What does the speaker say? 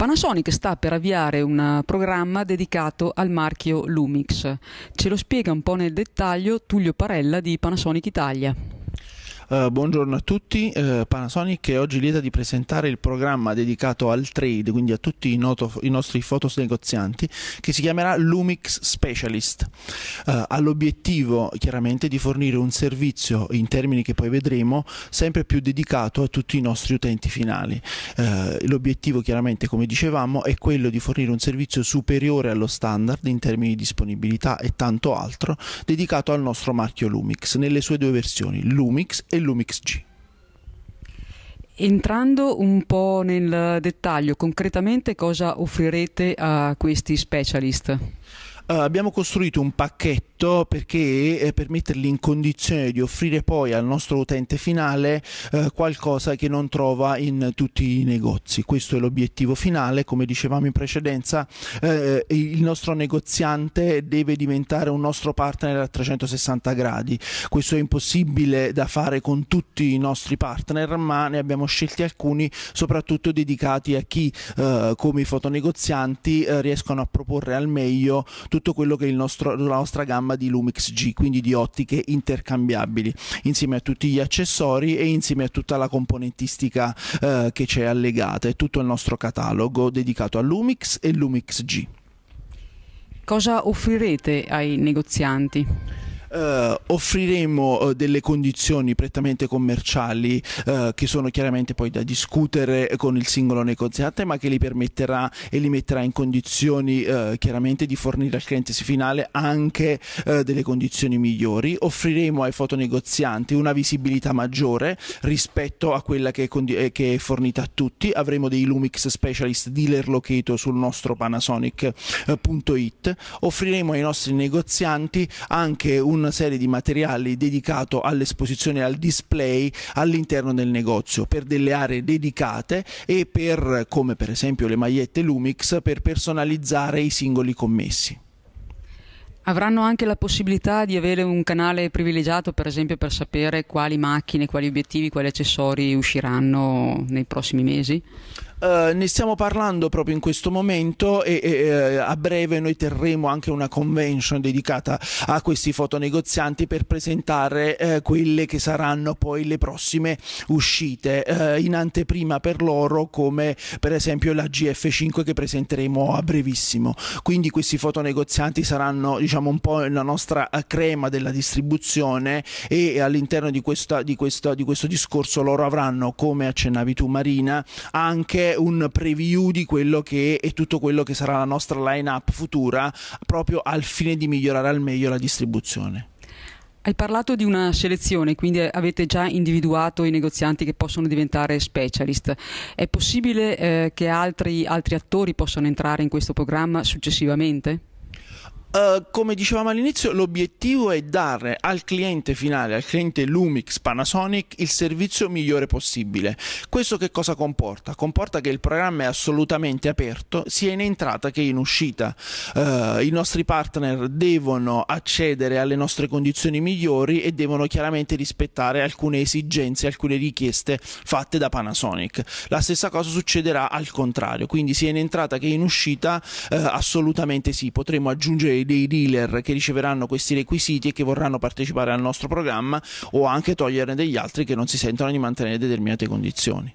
Panasonic sta per avviare un programma dedicato al marchio Lumix. Ce lo spiega un po' nel dettaglio Tullio Parella di Panasonic Italia. Eh, buongiorno a tutti, uh, Panasonic è oggi lieta di presentare il programma dedicato al trade, quindi a tutti i, noto, i nostri fotos negozianti, che si chiamerà Lumix Specialist. ha eh, l'obiettivo chiaramente di fornire un servizio, in termini che poi vedremo, sempre più dedicato a tutti i nostri utenti finali. l'obiettivo chiaramente, come dicevamo, è quello di fornire un servizio superiore allo standard in termini di disponibilità e tanto altro, dedicato al nostro marchio Lumix, nelle sue due versioni, Lumix e Lumix G. Entrando un po' nel dettaglio, concretamente cosa offrirete a questi specialist? Uh, abbiamo costruito un pacchetto scritto perché eh, per metterli in condizione di offrire poi al nostro utente finale eh, qualcosa che non trova in tutti i negozi. Questo è l'obiettivo finale, come dicevamo in precedenza, eh, eh il nostro negoziante deve diventare un nostro partner a 360 gradi. Questo è impossibile da fare con tutti i nostri partner, ma ne abbiamo scelti alcuni soprattutto dedicati a chi eh, come i fotonegozianti eh, riescono a proporre al meglio tutto quello che il nostro, la nostra gamma gamma di Lumix G, quindi di ottiche intercambiabili, insieme a tutti gli accessori e insieme a tutta la componentistica eh, che c'è allegata e tutto il nostro catalogo dedicato a Lumix e Lumix G. Cosa offrirete ai negozianti? eh, offriremo eh, delle condizioni prettamente commerciali eh, che sono chiaramente poi da discutere con il singolo negoziante ma che li permetterà e li metterà in condizioni eh, chiaramente di fornire al cliente finale anche delle condizioni migliori. Offriremo ai fotonegozianti una visibilità maggiore rispetto a quella che è, che è fornita a tutti. Avremo dei Lumix Specialist dealer locato sul nostro Panasonic.it. Offriremo ai nostri negozianti anche un una serie di materiali dedicato all'esposizione al display all'interno del negozio per delle aree dedicate e per, come per esempio le magliette Lumix, per personalizzare i singoli commessi. Avranno anche la possibilità di avere un canale privilegiato, per esempio, per sapere quali macchine, quali obiettivi, quali accessori usciranno nei prossimi mesi? Eh, ne stiamo parlando proprio in questo momento e, e a breve noi terremo anche una convention dedicata a questi fotonegozianti per presentare uh, quelle che saranno poi le prossime uscite eh, in anteprima per loro come per esempio la GF5 che presenteremo a brevissimo quindi questi fotonegozianti saranno diciamo un po' la nostra crema della distribuzione e all'interno di, di, di questo discorso loro avranno come accennavi tu Marina anche un preview di quello che è tutto quello che sarà la nostra line-up futura, proprio al fine di migliorare al meglio la distribuzione. Hai parlato di una selezione, quindi avete già individuato i negozianti che possono diventare specialist. È possibile eh, che altri, altri attori possano entrare in questo programma successivamente? Uh, come dicevamo all'inizio, l'obiettivo è dare al cliente finale, al cliente Lumix Panasonic, il servizio migliore possibile. Questo che cosa comporta? Comporta che il programma è assolutamente aperto sia in entrata che in uscita. Uh, I nostri partner devono accedere alle nostre condizioni migliori e devono chiaramente rispettare alcune esigenze, alcune richieste fatte da Panasonic. La stessa cosa succederà al contrario, quindi sia in entrata che in uscita uh, assolutamente sì, potremo aggiungere dei, dealer che riceveranno questi requisiti e che vorranno partecipare al nostro programma o anche toglierne degli altri che non si sentono di mantenere determinate condizioni.